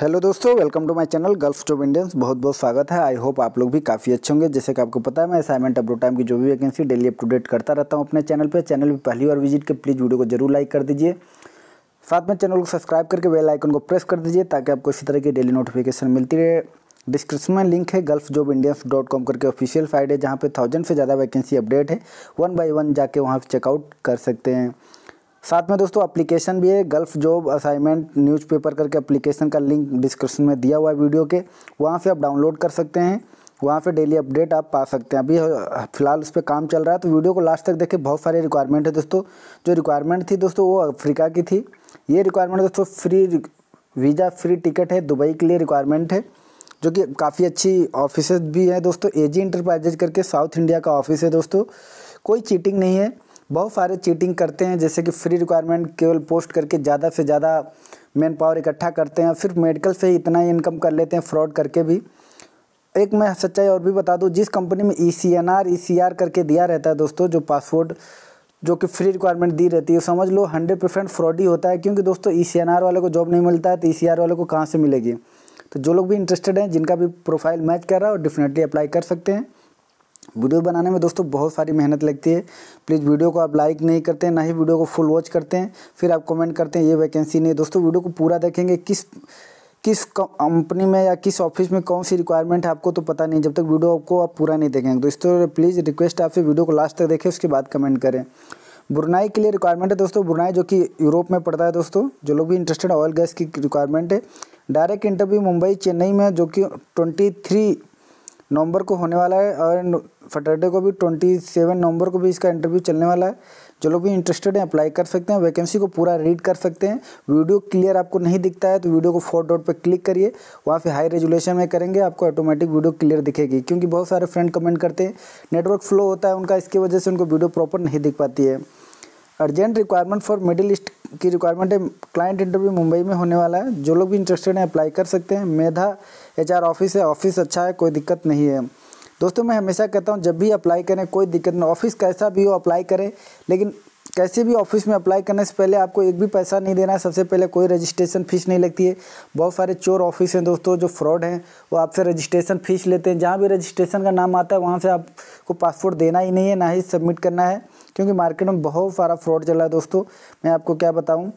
hello दोस्तों welcome to my channel gulf to Indians बहुत बहुत स्वागत है आई होप आप लोग भी काफ़ी अच्छे होंगे जैसे कि आपको पता है मैं असाइनमेंट अपलोड टाइम की जो भी vacancy daily up to date करता रहता हूं अपने चैनल पे चैनल भी पहली बार विजिट के प्लीज़ वीडियो को जरूर लाइक कर दीजिए साथ में चैनल को सब्सक्राइब करके वेल आइकन को प्रेस कर दीजिए ताकि आपको इसी तरह की डेली नोटिफिकेशन मिलती रहे डिस्क्रिप्शन में लिंक है gulf job Indians dot com करके ऑफिशियल साइट है जहाँ पर थाउजेंड से ज़्यादा वैकेंसी अपडेट है वन बाई वन जाके वहाँ पर चेकआउट कर सकते हैं साथ में दोस्तों एप्लीकेशन भी है गल्फ जॉब असाइनमेंट न्यूज़पेपर करके एप्लीकेशन का लिंक डिस्क्रिप्शन में दिया हुआ है वीडियो के वहाँ से आप डाउनलोड कर सकते हैं वहाँ पे डेली अपडेट आप पा सकते हैं अभी फिलहाल उस पर काम चल रहा है तो वीडियो को लास्ट तक देखें बहुत सारे रिक्वायरमेंट है दोस्तों जो रिक्वायरमेंट थी दोस्तों वो अफ्रीका की थी ये रिक्वायरमेंट दोस्तों फ्री वीज़ा फ्री टिकट है दुबई के लिए रिक्वायरमेंट है जो कि काफ़ी अच्छी ऑफिस भी हैं दोस्तों एजी इंटरप्राइजेज करके साउथ इंडिया का ऑफिस है दोस्तों कोई चीटिंग नहीं है बहुत सारे चीटिंग करते हैं जैसे कि फ्री रिक्वायरमेंट केवल पोस्ट करके ज़्यादा से ज़्यादा मैन पावर इकट्ठा करते हैं फिर मेडिकल से ही इतना ही इनकम कर लेते हैं फ्रॉड करके भी एक मैं सच्चाई और भी बता दूँ जिस कंपनी में E C N R E C R करके दिया रहता है दोस्तों जो पासवर्ड जो कि फ्री रिक्वायरमेंट दी रहती है समझ लो हंड्रेड परसेंट फ्रॉड ही होता है क्योंकि दोस्तों ई सी एन आर वाले को जॉब नहीं मिलता है तो ई सी आर वाले को कहाँ से मिलेगी तो जो लोग भी इंटरेस्टेड हैं जिनका भी प्रोफाइल मैच कर रहा है वो डेफिनेटली अप्लाई कर सकते हैं वीडियो बनाने में दोस्तों बहुत सारी मेहनत लगती है प्लीज़ वीडियो को आप लाइक नहीं करते हैं ना ही वीडियो को फुल वॉच करते हैं फिर आप कमेंट करते हैं ये वैकेंसी नहीं दोस्तों वीडियो को पूरा देखेंगे किस किस कंपनी में या किस ऑफिस में कौन सी रिक्वायरमेंट है आपको तो पता नहीं जब तक वीडियो आपको आप पूरा नहीं देखेंगे दोस्तों प्लीज़ रिक्वेस्ट आपसे वीडियो को लास्ट तक देखें उसके बाद कमेंट करें बुरनाई के लिए रिक्वायरमेंट है दोस्तों बुरनाई जो कि यूरोप में पड़ता है दोस्तों जो लोग भी इंटरेस्टेड ऑयल गैस की रिक्वायरमेंट है डायरेक्ट इंटरव्यू मुंबई चेन्नई में जो कि ट्वेंटी थ्री नवंबर को होने वाला है और सैटरडे को भी ट्वेंटी सेवन नवंबर को भी इसका इंटरव्यू चलने वाला है जो लोग भी इंटरेस्टेड हैं अप्लाई कर सकते हैं वैकेंसी को पूरा रीड कर सकते हैं वीडियो क्लियर आपको नहीं दिखता है तो वीडियो को फोर डॉट पर क्लिक करिए वहाँ पे हाई रेजुलेशन में करेंगे आपको ऑटोमेटिक वीडियो क्लियर दिखेगी क्योंकि बहुत सारे फ्रेंड कमेंट करते हैं नेटवर्क फ्लो होता है उनका इसकी वजह से उनको वीडियो प्रॉपर नहीं दिख पाती है urgent requirement for middle east की रिक्वायरमेंट है क्लाइंट इंटरव्यू मुंबई में होने वाला है जो लोग भी इंटरेस्टेड हैं अप्लाई कर सकते हैं मेधा एच ऑफिस है ऑफिस अच्छा है कोई दिक्कत नहीं है दोस्तों मैं हमेशा कहता हूँ जब भी अप्लाई करें कोई दिक्कत नहीं ऑफिस कैसा भी हो अप्लाई करें लेकिन कैसे भी ऑफिस में अप्लाई करने से पहले आपको एक भी पैसा नहीं देना है सबसे पहले कोई रजिस्ट्रेशन फ़ीस नहीं लगती है बहुत सारे चोर ऑफिस हैं दोस्तों जो फ्रॉड हैं वो आपसे रजिस्ट्रेशन फ़ीस लेते हैं जहाँ भी रजिस्ट्रेशन का नाम आता है वहाँ से आपको पासपोर्ट देना ही नहीं है ना ही सबमिट करना है क्योंकि मार्केट में बहुत सारा फ्रॉड चल रहा है दोस्तों मैं आपको क्या बताऊँ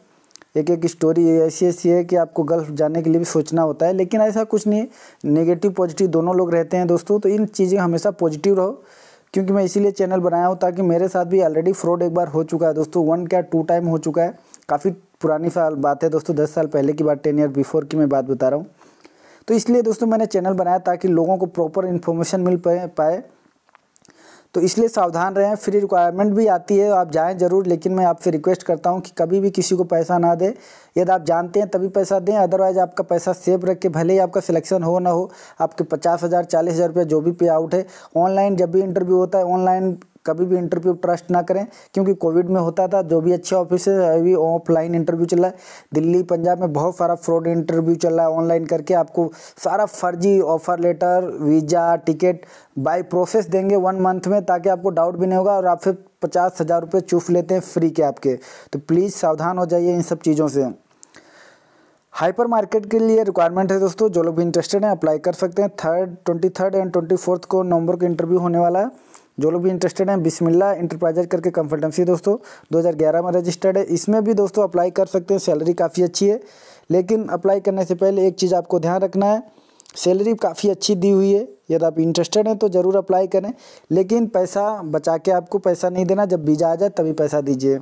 एक एक स्टोरी ऐसी ऐसी है कि आपको गल्फ जाने के लिए भी सोचना होता है लेकिन ऐसा कुछ नहीं नेगेटिव पॉजिटिव दोनों लोग रहते हैं दोस्तों तो इन चीज़ें हमेशा पॉजिटिव रहो क्योंकि मैं इसीलिए चैनल बनाया हूँ ताकि मेरे साथ भी ऑलरेडी फ्रॉड एक बार हो चुका है दोस्तों वन क्या टू टाइम हो चुका है काफ़ी पुरानी साल बात है दोस्तों दस साल पहले की बात टेन ईयर बिफोर की मैं बात बता रहा हूँ तो इसलिए दोस्तों मैंने चैनल बनाया ताकि लोगों को प्रॉपर इन्फॉर्मेशन मिल पाए तो इसलिए सावधान रहें फ्री रिक्वायरमेंट भी आती है आप जाएं ज़रूर लेकिन मैं आपसे रिक्वेस्ट करता हूं कि कभी भी किसी को पैसा ना दें यदि आप जानते हैं तभी पैसा दें अदरवाइज़ आपका पैसा सेव रख के भले ही आपका सिलेक्शन हो ना हो आपके पचास हज़ार चालीस हज़ार रुपया जो भी पे आउट है ऑनलाइन जब भी इंटरव्यू होता है ऑनलाइन कभी भी इंटरव्यू ट्रस्ट ना करें क्योंकि कोविड में होता था जो भी अच्छे ऑफिस अभी ऑफलाइन इंटरव्यू चल रहा है दिल्ली पंजाब में बहुत सारा फ्रॉड इंटरव्यू चल रहा है ऑनलाइन करके आपको सारा फर्जी offer letter visa ticket by process देंगे वन मंथ में ताकि आपको डाउट भी नहीं होगा और आप फिर पचास हज़ार रुपये चूफ लेते हैं फ्री के आपके तो प्लीज़ सावधान हो जाइए इन सब चीज़ों से हाइपर मार्केट के लिए रिक्वायरमेंट है दोस्तों जो लोग भी इंटरेस्टेड हैं अप्लाई कर सकते हैं third twenty third and twenty fourth को नवंबर को इंटरव्यू होने वाला है जो लोग भी इंटरेस्टेड हैं बिस्मिल्ला इंटरप्राइजर करके कंसल्टेंसी दोस्तों 2011 में रजिस्टर्ड है इसमें भी दोस्तों अप्लाई कर सकते हैं सैलरी काफ़ी अच्छी है लेकिन अप्लाई करने से पहले एक चीज़ आपको ध्यान रखना है सैलरी काफ़ी अच्छी दी हुई है यदि आप इंटरेस्टेड हैं तो ज़रूर अप्लाई करें लेकिन पैसा बचा के आपको पैसा नहीं देना जब वीज़ा आ जाए तभी पैसा दीजिए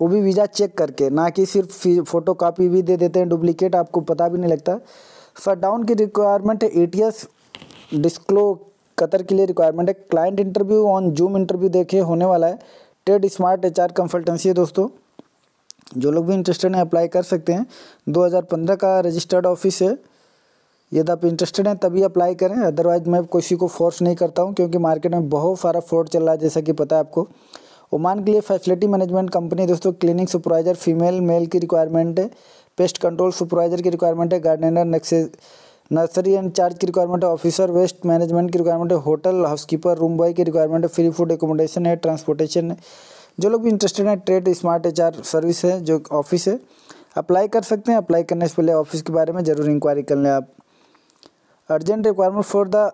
वो भी वीज़ा चेक करके ना कि सिर्फ फ़ोटो कापी भी दे देते हैं डुप्लीकेट आपको पता भी नहीं लगता डाउन की रिक्वायरमेंट है ए टी एस डिस्क्लो कतर के लिए रिक्वायरमेंट है client interview on Zoom interview देखिए होने वाला है Ted smart H R consultancy है दोस्तों जो लोग भी इंटरेस्टेड हैं अप्लाई कर सकते हैं 2015 का रजिस्टर्ड ऑफिस है यदि आप इंटरेस्टेड हैं तभी अप्लाई करें अदरवाइज मैं किसी को फोर्स नहीं करता हूं क्योंकि मार्केट में बहुत सारा फ्रॉड चल रहा है जैसा कि पता है आपको ओमान के लिए फैसिलिटी मैनेजमेंट कंपनी दोस्तों क्लिनिक सुपरवाइजर फीमेल मेल की रिक्वायरमेंट है पेस्ट कंट्रोल सुपरवाइजर की रिक्वायरमेंट है गार्डनर नक्से नर्सरी एंड चार्ज की रिक्वायरमेंट है ऑफिसर वेस्ट मैनेजमेंट की रिक्वायरमेंट है होटल हाउसकीपर रूम बॉय की रिक्वायरमेंट है फ्री फूड एकोमोडेशन है ट्रांसपोर्टेशन है जो लोग भी इंटरेस्टेड हैं ट्रेड स्मार्ट एच सर्विस है जो ऑफिस है अप्लाई कर सकते हैं अप्लाई करने से पहले ऑफिस के बारे में ज़रूर इंक्वायरी कर लें आप अर्जेंट रिक्वायरमेंट फॉर द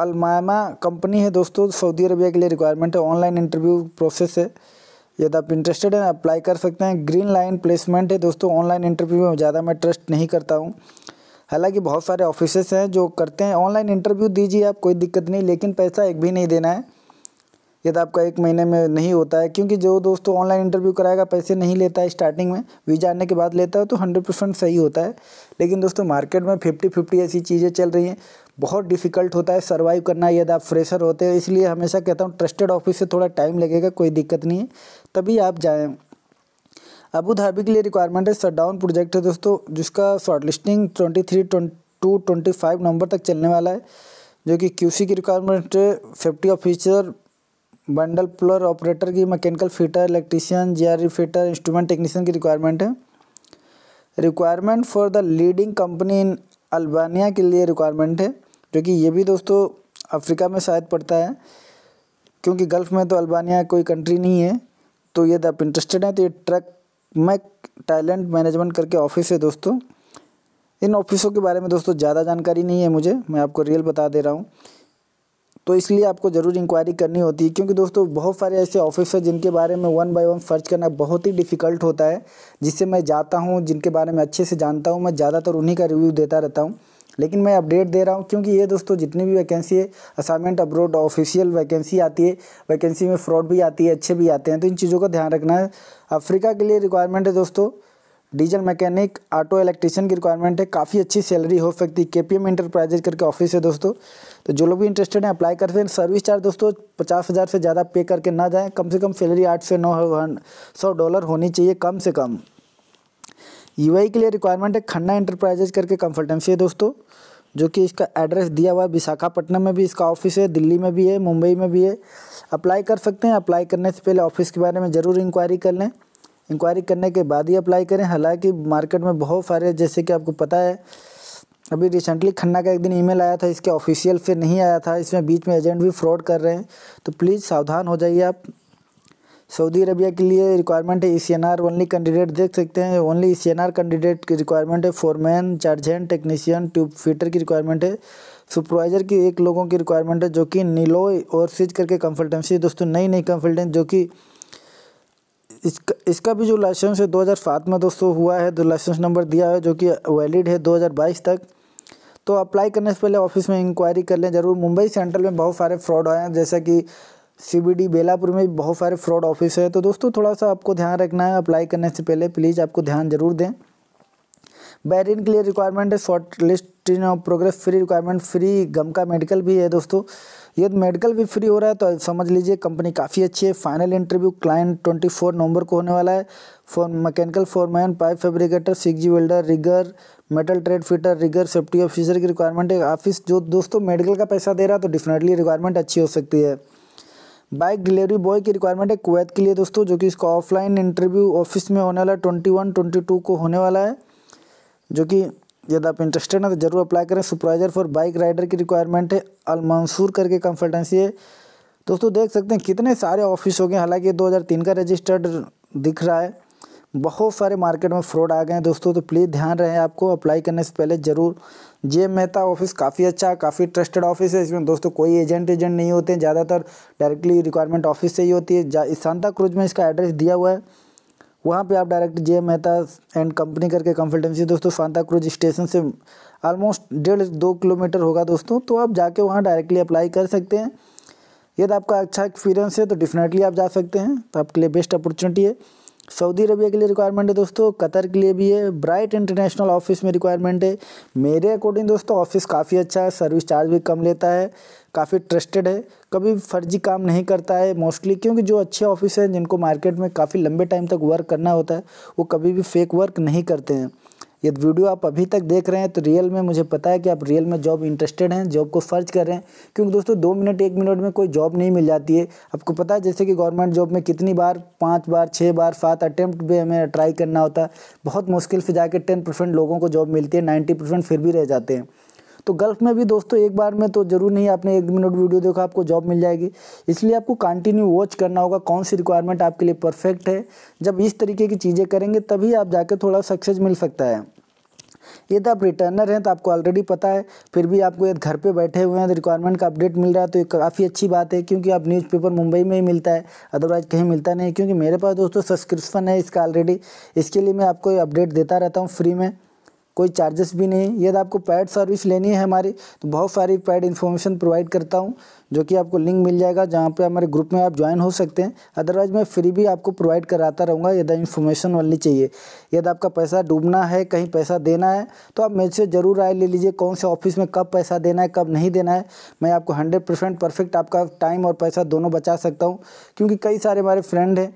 अलमायमा कंपनी है दोस्तों सऊदी अरबिया के लिए रिक्वायरमेंट है ऑनलाइन इंटरव्यू प्रोसेस है यदि आप इंटरेस्टेड हैं अप्लाई कर सकते हैं ग्रीन लाइन प्लेसमेंट है दोस्तों ऑनलाइन इंटरव्यू में ज़्यादा मैं ट्रस्ट नहीं करता हूँ हालांकि बहुत सारे ऑफिसेस हैं जो करते हैं ऑनलाइन इंटरव्यू दीजिए आप कोई दिक्कत नहीं लेकिन पैसा एक भी नहीं देना है यदि तो आपका एक महीने में नहीं होता है क्योंकि जो दोस्तों ऑनलाइन इंटरव्यू कराएगा पैसे नहीं लेता है स्टार्टिंग में वीज़ा आने के बाद लेता है तो हंड्रेड परसेंट सही होता है लेकिन दोस्तों मार्केट में फिफ्टी फिफ्टी ऐसी चीज़ें चल रही हैं बहुत डिफ़िकल्ट होता है सर्वाइव करना यदि आप फ्रेशर होते हैं इसलिए हमेशा कहता हूँ ट्रस्टेड ऑफिस से थोड़ा टाइम लगेगा कोई दिक्कत नहीं है तभी आप जाएँ अबू धाबी के लिए रिक्वायरमेंट है शटडाउन प्रोजेक्ट है दोस्तों जिसका short listing twenty three to twenty five November तक चलने वाला है जो कि क्यूसी की रिक्वायरमेंट है fifty officer bundle puller operator की mechanical fitter electrician or fitter instrument technician की रिक्वायरमेंट है requirement for the leading company in Albania के लिए रिक्वायरमेंट है जो कि ये भी दोस्तों अफ्रीका में शायद पड़ता है क्योंकि गल्फ़ में तो अल्बानिया कोई कंट्री नहीं है तो यदि आप इंटरेस्टेड हैं तो ये ट्रक मैं टैलेंट मैनेजमेंट करके ऑफिस है दोस्तों इन ऑफिसों के बारे में दोस्तों ज़्यादा जानकारी नहीं है मुझे मैं आपको रियल बता दे रहा हूँ तो इसलिए आपको ज़रूर इंक्वायरी करनी होती है क्योंकि दोस्तों बहुत सारे ऐसे ऑफिस हैं जिनके बारे में वन बाय वन सर्च करना बहुत ही डिफ़िकल्ट होता है जिससे मैं जाता हूँ जिनके बारे में अच्छे से जानता हूँ मैं ज़्यादातर उन्हीं का रिव्यू देता रहता हूँ लेकिन मैं अपडेट दे रहा हूँ क्योंकि ये दोस्तों जितनी भी वैकेंसी है असाइनमेंट अब्रोड ऑफिशियल वैकेंसी आती है वैकेंसी में फ्रॉड भी आती है अच्छे भी आते हैं तो इन चीज़ों का ध्यान रखना है अफ्रीका के लिए रिक्वायरमेंट है दोस्तों डीजल मैकेनिक ऑटो इलेक्ट्रिशियन की रिक्वायरमेंट है काफ़ी अच्छी सैलरी हो सकती है के पी एम करके ऑफिस है दोस्तों तो जो लोग भी इंटरेस्टेड हैं अप्लाई करते हैं सर्विस चार्ज दोस्तों पचास हज़ार से ज़्यादा पे करके ना जाएँ कम से कम सैलरी आठ से नौ सौ डॉलर होनी चाहिए कम से कम यूआई e के लिए रिक्वायरमेंट है खन्ना इंटरप्राइजेज करके कंसल्टेंसी है दोस्तों जो कि इसका एड्रेस दिया हुआ है विशाखापट्टनम में भी इसका ऑफिस है दिल्ली में भी है मुंबई में भी है अप्लाई कर सकते हैं अप्लाई करने से पहले ऑफिस के बारे में ज़रूर इंक्वायरी कर लें इंक्वायरी करने के बाद ही अप्लाई करें हालांकि मार्केट में बहुत सारे जैसे कि आपको पता है अभी रिसेंटली खन्ना का एक दिन ईमेल आया था इसके ऑफिशियल से नहीं आया था इसमें बीच में एजेंट भी फ्रॉड कर रहे हैं तो प्लीज़ सावधान हो जाइए आप सऊदी अरबिया के लिए रिक्वायरमेंट है E C N R only candidate देख सकते हैं only E C N R candidate की रिक्वायरमेंट है foreman chargehand technician tube fitter की रिक्वायरमेंट है सुपरवाइज़र की एक लोगों की रिक्वायरमेंट है जो कि नीलो और सीज करके कंसल्टेंसी दोस्तों नई नई कंसल्टेंट जो कि इसका इसका भी जो लाइसेंस है 2007 में दोस्तों हुआ है जो लाइसेंस नंबर दिया है जो कि वैलिड है 2022 तक तो अप्लाई करने से पहले ऑफिस में इंक्वायरी कर लें जरूर मुंबई सेंट्रल में बहुत सारे फ्रॉड आए हैं जैसा कि सीबीडी बेलापुर में भी बहुत सारे फ्रॉड ऑफिस है तो दोस्तों थोड़ा सा आपको ध्यान रखना है अप्लाई करने से पहले प्लीज़ आपको ध्यान जरूर दें बैरिन के लिए रिक्वायरमेंट है short list in progress free requirement free गम का मेडिकल भी है दोस्तों यदि मेडिकल भी फ्री हो रहा है तो समझ लीजिए कंपनी काफ़ी अच्छी है final interview client twenty four November को होने वाला है for mechanical man pipe fabricator six G welder rigger metal trade fitter rigger safety officer की रिक्वायरमेंट है ऑफिस जो दोस्तों मेडिकल का पैसा दे रहा है तो डेफिनेटली रिक्वायरमेंट अच्छी हो सकती है बाइक डिलीवरी बॉय की रिक्वायरमेंट है कुवैत के लिए दोस्तों जो कि इसका ऑफलाइन इंटरव्यू ऑफिस में होने वाला है ट्वेंटी वन ट्वेंटी टू को होने वाला है जो कि यदि आप इंटरेस्टेड हैं तो जरूर अप्लाई करें सुपरवाइजर फॉर बाइक राइडर की रिक्वायरमेंट है अलमंसूर करके कंसल्टेंसी है दोस्तों देख सकते हैं कितने सारे ऑफिस हो गए हालांकि तीन का रजिस्टर्ड दिख रहा है बहुत सारे मार्केट में फ्रॉड आ गए हैं दोस्तों तो प्लीज़ ध्यान रहे आपको अप्लाई करने से पहले ज़रूर जे मेहता ऑफिस काफ़ी अच्छा काफ़ी ट्रस्टेड ऑफिस है इसमें दोस्तों कोई एजेंट एजेंट नहीं होते हैं ज़्यादातर डायरेक्टली रिक्वायरमेंट ऑफिस से ही होती है सांता क्रूज में इसका एड्रेस दिया हुआ है वहाँ पे आप direct J Mehta and company करके कंसल्टेंसी दोस्तों सांता क्रूज स्टेशन से ऑलमोस्ट डेढ़ दो किलोमीटर होगा दोस्तों तो आप जाके वहाँ डायरेक्टली अप्लाई कर सकते हैं यदि आपका अच्छा एक्सपीरियंस है तो डेफिनेटली आप जा सकते हैं तो आपके लिए बेस्ट अपॉर्चुनिटी है सऊदी अरबिया के लिए रिक्वायरमेंट है दोस्तों कतर के लिए भी है ब्राइट इंटरनेशनल ऑफिस में रिक्वायरमेंट है मेरे अकॉर्डिंग दोस्तों ऑफिस काफ़ी अच्छा है सर्विस चार्ज भी कम लेता है काफ़ी ट्रस्टेड है कभी फर्जी काम नहीं करता है मोस्टली क्योंकि जो अच्छे ऑफिस हैं जिनको मार्केट में काफ़ी लंबे टाइम तक वर्क करना होता है वो कभी भी फेक वर्क नहीं करते हैं यदि वीडियो आप अभी तक देख रहे हैं तो रियल में मुझे पता है कि आप रियल में जॉब इंटरेस्टेड हैं जॉब को सर्च कर रहे हैं क्योंकि दोस्तों दो मिनट एक मिनट में कोई जॉब नहीं मिल जाती है आपको पता है जैसे कि गवर्नमेंट जॉब में कितनी बार पाँच बार छः बार सात अटैम्प्ट भी हमें ट्राई करना होता है बहुत मुश्किल से जाकर टेन लोगों को जॉब मिलती है नाइन्टी फिर भी रह जाते हैं तो गल्फ़ में भी दोस्तों एक बार में तो ज़रूर नहीं आपने एक मिनट वीडियो देखा आपको जॉब मिल जाएगी इसलिए आपको कंटिन्यू वॉच करना होगा कौन सी रिक्वायरमेंट आपके लिए परफेक्ट है जब इस तरीके की चीज़ें करेंगे तभी आप जाके थोड़ा सक्सेस मिल सकता है यदि तो आप रिटर्नर हैं तो आपको ऑलरेडी पता है फिर भी आपको यदि घर पे बैठे हुए हैं तो रिक्वायरमेंट का अपडेट मिल रहा है तो ये काफ़ी अच्छी बात है क्योंकि आप न्यूज़पेपर मुंबई में ही मिलता है अदरवाइज़ कहीं मिलता नहीं क्योंकि मेरे पास दोस्तों सब्सक्रिप्शन है इसका ऑलरेडी इसके लिए मैं आपको ये अपडेट देता रहता हूँ फ्री में कोई चार्जेस भी नहीं यदि आपको पैड सर्विस लेनी है हमारी तो बहुत सारी पैड इन्फॉर्मेशन प्रोवाइड करता हूँ जो कि आपको लिंक मिल जाएगा जहाँ पे हमारे ग्रुप में आप ज्वाइन हो सकते हैं अदरवाइज मैं फ्री भी आपको प्रोवाइड कराता रहूँगा यदि इन्फॉर्मेशन वाली चाहिए यदि आपका पैसा डूबना है कहीं पैसा देना है तो आप मेरे से ज़रूर राय ले लीजिए कौन से ऑफिस में कब पैसा देना है कब नहीं देना है मैं आपको हंड्रेड परफेक्ट आपका टाइम और पैसा दोनों बचा सकता हूँ क्योंकि कई सारे हमारे फ्रेंड हैं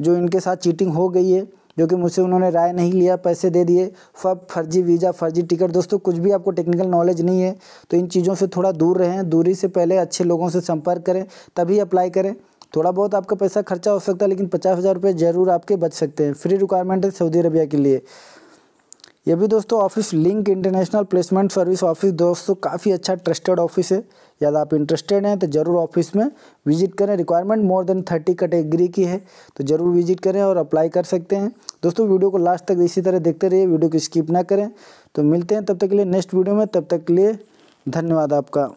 जो इनके साथ चीटिंग हो गई है जो कि मुझसे उन्होंने राय नहीं लिया पैसे दे दिए फब फर्जी वीज़ा फर्जी टिकट दोस्तों कुछ भी आपको टेक्निकल नॉलेज नहीं है तो इन चीज़ों से थोड़ा दूर रहें दूरी से पहले अच्छे लोगों से संपर्क करें तभी अप्लाई करें थोड़ा बहुत आपका पैसा खर्चा हो सकता है लेकिन पचास हज़ार रुपये ज़रूर आपके बच सकते हैं फ्री रिक्वायरमेंट है सऊदी अरबिया के लिए ये भी दोस्तों office link international placement service office दोस्तों काफ़ी अच्छा ट्रस्टेड ऑफिस है यदि आप इंटरेस्टेड हैं तो ज़रूर ऑफिस में विजिट करें requirement more than thirty category की है तो ज़रूर विजिट करें और अप्लाई कर सकते हैं दोस्तों वीडियो को लास्ट तक इसी तरह देखते रहिए वीडियो को स्किप ना करें तो मिलते हैं तब तक के लिए नेक्स्ट वीडियो में तब तक के लिए धन्यवाद आपका